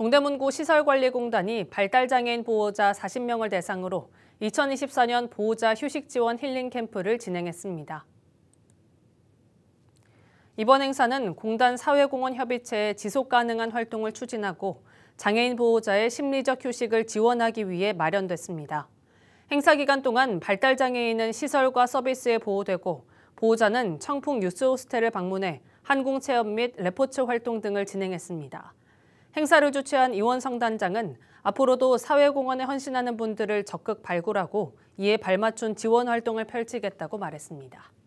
동대문구 시설관리공단이 발달장애인 보호자 40명을 대상으로 2024년 보호자 휴식 지원 힐링 캠프를 진행했습니다. 이번 행사는 공단 사회공헌 협의체의 지속 가능한 활동을 추진하고 장애인 보호자의 심리적 휴식을 지원하기 위해 마련됐습니다. 행사 기간 동안 발달 장애인은 시설과 서비스에 보호되고 보호자는 청풍 뉴스 호스텔을 방문해 항공 체험 및 레포츠 활동 등을 진행했습니다. 행사를 주최한 이원 성단장은 앞으로도 사회공헌에 헌신하는 분들을 적극 발굴하고 이에 발맞춘 지원 활동을 펼치겠다고 말했습니다.